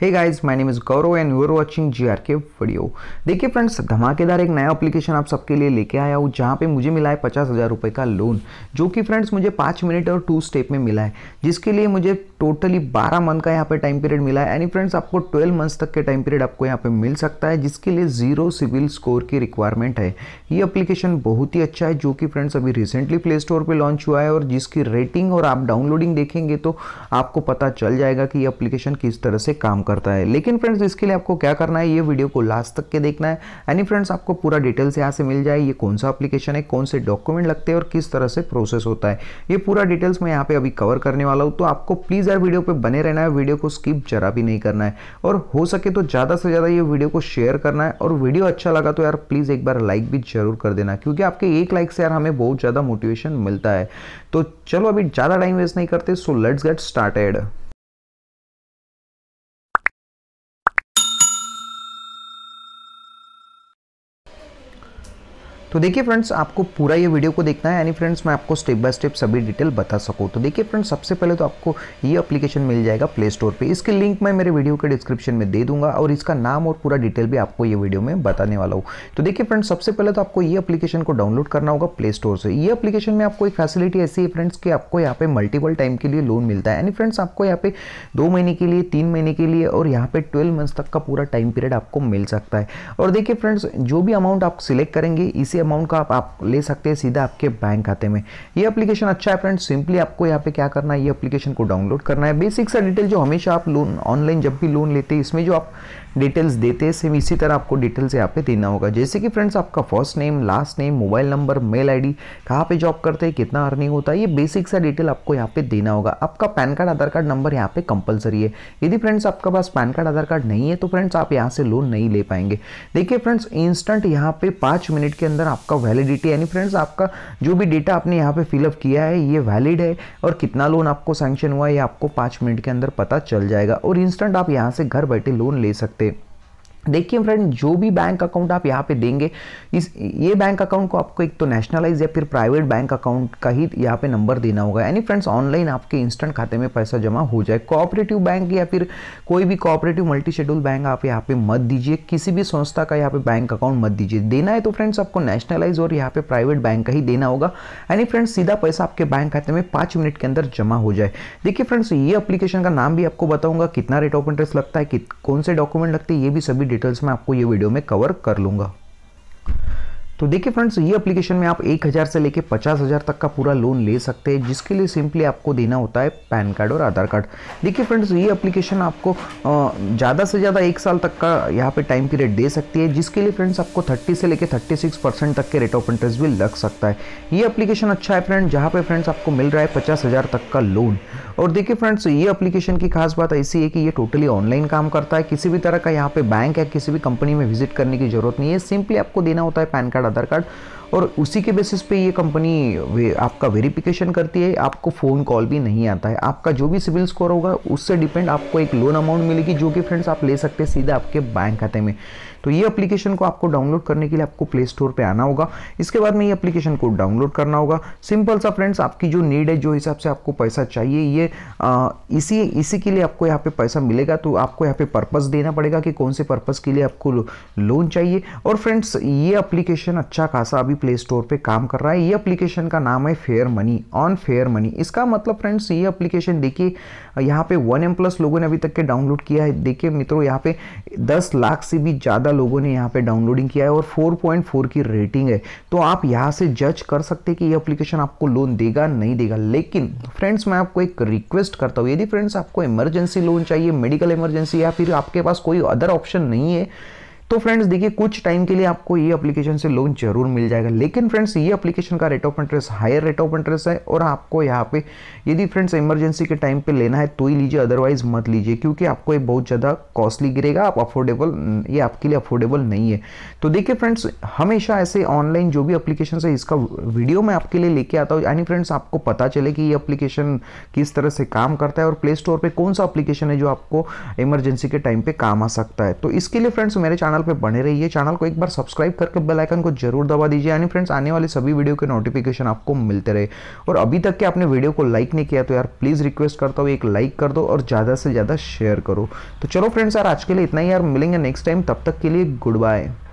hey guys my name is Gaurav and you are watching GRK video देखिए friends धमाकेदार एक नया एप्लीकेशन आप सबके लिए लेके आया हूँ जहाँ पे मुझे मिला है पचास हज़ार रुपये का लोन जो कि फ्रेंड्स मुझे पाँच मिनट और टू स्टेप में मिला है जिसके लिए मुझे टोटली बारह मंथ का यहाँ पे टाइम पीरियड मिला है एनी फ्रेंड्स आपको ट्वेल्व मंथ्स तक के टाइम पीरियड आपको यहाँ पे मिल सकता है जिसके लिए जीरो सिविल स्कोर की रिक्वायरमेंट है ये अप्लीकेशन बहुत ही अच्छा है जो कि फ्रेंड्स अभी रिसेंटली प्ले स्टोर पर लॉन्च हुआ है और जिसकी रेटिंग और आप डाउनलोडिंग देखेंगे तो आपको पता चल जाएगा कि ये अप्लीकेशन किस तरह से काम करता है लेकिन फ्रेंड्स इसके लिए आपको क्या करना है ये वीडियो को लास्ट तक के देखना है एनी फ्रेंड्स आपको पूरा डिटेल्स यहाँ से मिल जाए ये कौन सा अप्लीकेशन है कौन से डॉक्यूमेंट लगते हैं और किस तरह से प्रोसेस होता है ये पूरा डिटेल्स मैं यहाँ पे अभी कवर करने वाला हूँ तो आपको प्लीज़ यार वीडियो पर बने रहना है वीडियो को स्किप जरा भी नहीं करना है और हो सके तो ज़्यादा से ज़्यादा ये वीडियो को शेयर करना है और वीडियो अच्छा लगा तो यार प्लीज़ एक बार लाइक भी जरूर कर देना क्योंकि आपके एक लाइक से यार हमें बहुत ज़्यादा मोटिवेशन मिलता है तो चलो अभी ज़्यादा टाइम वेस्ट नहीं करते सो लेट्स गेट स्टार्टेड तो देखिए फ्रेंड्स आपको पूरा ये वीडियो को देखना है यानी फ्रेंड्स मैं आपको स्टेप बाय स्टेप सभी डिटेल बता सकूँ तो देखिए फ्रेंड्स सबसे पहले तो आपको ये एप्लीकेशन मिल जाएगा प्ले स्टोर पर इसकी लिंक मैं मेरे वीडियो के डिस्क्रिप्शन में दे दूंगा और इसका नाम और पूरा डिटेल भी आपको ये वीडियो में बताने वाला हूँ तो देखिए फ्रेंड्स सबसे पहले तो आपको ये अपलीकेशन को डाउनलोड करना होगा प्ले स्टोर से ये अपलीकेशन में आपको एक फैसिलिटी ऐसी है फ्रेंड्स कि आपको यहाँ पे मल्टीपल टाइम के लिए लोन मिलता है यानी फ्रेंड्स आपको यहाँ पे दो महीने के लिए तीन महीने के लिए और यहाँ पे ट्वेल्व मंथ्स तक का पूरा टाइम पीरियड आपको मिल सकता है और देखिए फ्रेंड्स जो भी अमाउंट आप सिलेक्ट करेंगे इसी अमाउंट का आप, आप ले सकते हैं सीधा आपके बैंक खाते में ये एप्लीकेशन अच्छा है फ्रेंड सिंपली आपको यहाँ पे क्या करना है ये एप्लीकेशन को डाउनलोड करना है बेसिक सा डिटेल जो हमेशा आप लोन ऑनलाइन जब भी लोन लेते हैं इसमें जो आप डिटेल्स देते हैं सेम इसी तरह आपको डिटेल्स यहाँ पे देना होगा जैसे कि फ्रेंड्स आपका first name last name mobile number mail ID कहाँ पे जॉब करते हैं कितना अर्निंग होता है ये बेसिक सा डिटेल आपको यहाँ पे देना होगा आपका PAN card Aadhaar card number यहाँ पे कंपलसरी है यदि फ्रेंड्स आपका पास पैन कार्ड आधार कार्ड नहीं है तो फ्रेंड्स आप यहाँ से लोन नहीं ले पाएंगे देखिए फ्रेंड्स इंस्टेंट यहाँ पे पाँच मिनट के अंदर अंदर आपका वैलिडिटी यानी फ्रेंड्स आपका जो भी डेटा आपने यहाँ पे फिलअप किया है ये वैलिड है और कितना लोन आपको सैंक्शन हुआ है ये आपको पाँच मिनट के अंदर पता चल जाएगा और इंस्टेंट आप यहाँ से घर बैठे लोन ले सकते हैं देखिए फ्रेंड जो भी बैंक अकाउंट आप यहाँ पे देंगे इस ये बैंक अकाउंट को आपको एक तो नेशनलाइज या फिर प्राइवेट बैंक अकाउंट का ही यहाँ पे नंबर देना होगा यानी फ्रेंड्स ऑनलाइन आपके इंस्टेंट खाते में पैसा जमा हो जाए कोऑपरेटिव बैंक या फिर कोई भी कोऑपरेटिव मल्टी शेड्यूल बैंक आप यहाँ पे मत दीजिए किसी भी संस्था का यहाँ पे बैंक अकाउंट मत दीजिए देना है तो फ्रेंड्स आपको नेशनलाइज और यहाँ पे प्राइवेट बैंक का ही देना होगा यानी फ्रेंड्स सीधा पैसा आपके बैंक खाते में पाँच मिनट के अंदर जमा हो जाए देखिए फ्रेंड्स ये अप्लीकेशन का नाम भी आपको बताऊंगा कितना रेट ऑफ इंटरेस्ट लगता है कौन से डॉक्यूमेंट लगते हैं ये भी सभी डिटेल्स मैं आपको ये वीडियो में कवर कर लूँगा तो देखिए फ्रेंड्स ये एप्लीकेशन में आप एक हज़ार से लेके पचास हज़ार तक का पूरा लोन ले सकते हैं जिसके लिए सिंपली आपको देना होता है पैन कार्ड और आधार कार्ड देखिए फ्रेंड्स ये एप्लीकेशन आपको ज़्यादा से ज़्यादा एक साल तक का यहाँ पे टाइम पीरियड दे सकती है जिसके लिए फ्रेंड्स आपको थर्टी से लेकर थर्टी सिक्स परसेंट तक के रेट ऑफ इंटरेस्ट भी लग सकता है ये अप्लीकेशन अच्छा है फ्रेंड जहाँ पर फ्रेंड्स आपको मिल रहा है पचास हज़ार तक का लोन और देखिए फ्रेंड्स ये अप्लीकेशन की खास बात ऐसी है कि ये टोटली ऑनलाइन काम करता है किसी भी तरह का यहाँ पर बैंक या किसी भी कंपनी में विजिट करने की जरूरत नहीं है सिंपली आपको देना होता है PAN card card Aadhaar card और उसी के बेसिस पे ये कंपनी वे, आपका वेरिफिकेशन करती है आपको फ़ोन कॉल भी नहीं आता है आपका जो भी सिविल स्कोर होगा उससे डिपेंड आपको एक लोन अमाउंट मिलेगी जो कि फ्रेंड्स आप ले सकते हैं सीधा आपके बैंक खाते में तो ये अप्लीकेशन को आपको डाउनलोड करने के लिए आपको प्ले स्टोर पर आना होगा इसके बाद में ये अप्लीकेशन को डाउनलोड करना होगा सिंपल सा फ्रेंड्स आपकी जो नीड है जो हिसाब से आपको पैसा चाहिए ये आ, इसी इसी के लिए आपको यहाँ पे पैसा मिलेगा तो आपको यहाँ पे पर्पज़ देना पड़ेगा कि कौन से पर्पज़ के लिए आपको लोन चाहिए और फ्रेंड्स ये अप्लीकेशन अच्छा खासा अभी प्ले स्टोर पे काम कर रहा है ये एप्लीकेशन का नाम है fair money on fair money इसका मतलब फ्रेंड्स ये एप्लीकेशन देखिए यहाँ पे वन एम प्लस लोगों ने अभी तक के डाउनलोड किया है देखिए मित्रों यहाँ पे 10 लाख से भी ज़्यादा लोगों ने यहाँ पे डाउनलोडिंग किया है और 4.4 की रेटिंग है तो आप यहाँ से जज कर सकते कि ये एप्लीकेशन आपको लोन देगा नहीं देगा लेकिन फ्रेंड्स मैं आपको एक रिक्वेस्ट करता हूँ यदि फ्रेंड्स आपको इमरजेंसी लोन चाहिए मेडिकल इमरजेंसी या फिर आपके पास कोई अदर ऑप्शन नहीं है तो फ्रेंड्स देखिए कुछ टाइम के लिए आपको ये एप्लीकेशन से लोन जरूर मिल जाएगा लेकिन फ्रेंड्स ये एप्लीकेशन का rate of interest higher rate of interest है और आपको यहाँ पे यदि फ्रेंड्स इमरजेंसी के टाइम पे लेना है तो ही लीजिए अदरवाइज मत लीजिए क्योंकि आपको ये बहुत ज़्यादा कॉस्टली गिरेगा आप अफोर्डेबल ये आपके लिए अफोर्डेबल नहीं है तो देखिए फ्रेंड्स हमेशा ऐसे ऑनलाइन जो भी अप्लीकेशन है इसका वीडियो मैं आपके लिए लेके आता हूँ यानी फ्रेंड्स आपको पता चले कि ये अप्लीकेशन किस तरह से काम करता है और प्ले स्टोर पर कौन सा अप्लीकेशन है जो आपको इमरजेंसी के टाइम पर काम आ सकता है तो इसके लिए फ्रेंड्स मेरे चैनल चैनल पे बने रहिए चैनल को एक बार सब्सक्राइब करके बेल आइकन को जरूर दबा दीजिए यानी फ्रेंड्स आने वाले सभी वीडियो के नोटिफिकेशन आपको मिलते रहे और अभी तक के आपने वीडियो को लाइक नहीं किया तो यार प्लीज़ रिक्वेस्ट करता हूँ एक लाइक कर दो और ज़्यादा से ज़्यादा शेयर करो तो चलो फ्रेंड्स यार आज के लिए इतना ही यार मिलेंगे नेक्स्ट टाइम तब तक के लिए गुड बाय